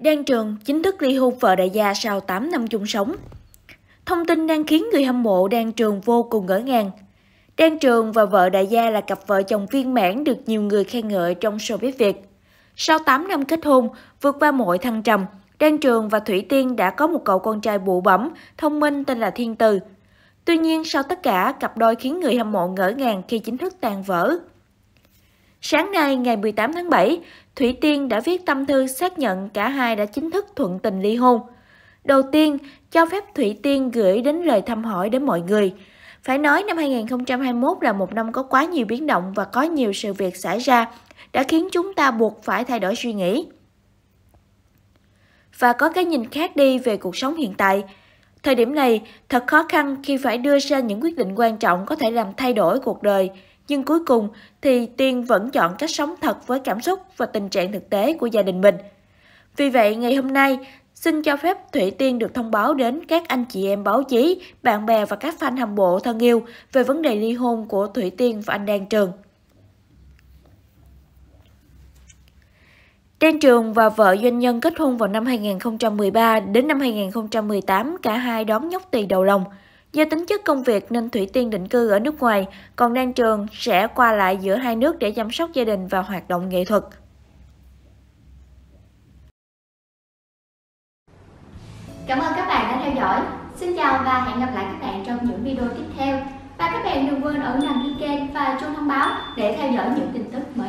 Đan Trường chính thức ly hôn vợ đại gia sau 8 năm chung sống. Thông tin đang khiến người hâm mộ Đan Trường vô cùng ngỡ ngàng. Đan Trường và vợ đại gia là cặp vợ chồng viên mãn được nhiều người khen ngợi trong showbiz Việt. Sau 8 năm kết hôn, vượt qua mọi thăng trầm, Đan Trường và Thủy Tiên đã có một cậu con trai bụ bẩm, thông minh tên là Thiên Từ. Tuy nhiên, sau tất cả, cặp đôi khiến người hâm mộ ngỡ ngàng khi chính thức tan vỡ. Sáng nay ngày 18 tháng 7, Thủy Tiên đã viết tâm thư xác nhận cả hai đã chính thức thuận tình ly hôn. Đầu tiên, cho phép Thủy Tiên gửi đến lời thăm hỏi đến mọi người. Phải nói năm 2021 là một năm có quá nhiều biến động và có nhiều sự việc xảy ra đã khiến chúng ta buộc phải thay đổi suy nghĩ. Và có cái nhìn khác đi về cuộc sống hiện tại. Thời điểm này, thật khó khăn khi phải đưa ra những quyết định quan trọng có thể làm thay đổi cuộc đời, nhưng cuối cùng thì Tiên vẫn chọn cách sống thật với cảm xúc và tình trạng thực tế của gia đình mình. Vì vậy, ngày hôm nay, xin cho phép Thủy Tiên được thông báo đến các anh chị em báo chí, bạn bè và các fan hâm mộ thân yêu về vấn đề ly hôn của Thủy Tiên và anh Đan Trường. Đan Trường và vợ doanh nhân kết hôn vào năm 2013, đến năm 2018 cả hai đón nhóc tỳ đầu lòng. Do tính chất công việc nên Thủy Tiên định cư ở nước ngoài, còn Đan Trường sẽ qua lại giữa hai nước để chăm sóc gia đình và hoạt động nghệ thuật. Cảm ơn các bạn đã theo dõi. Xin chào và hẹn gặp lại các bạn trong những video tiếp theo. Và các bạn đừng quên ấn đăng ký kênh và chuông thông báo để theo dõi những tin tức mới.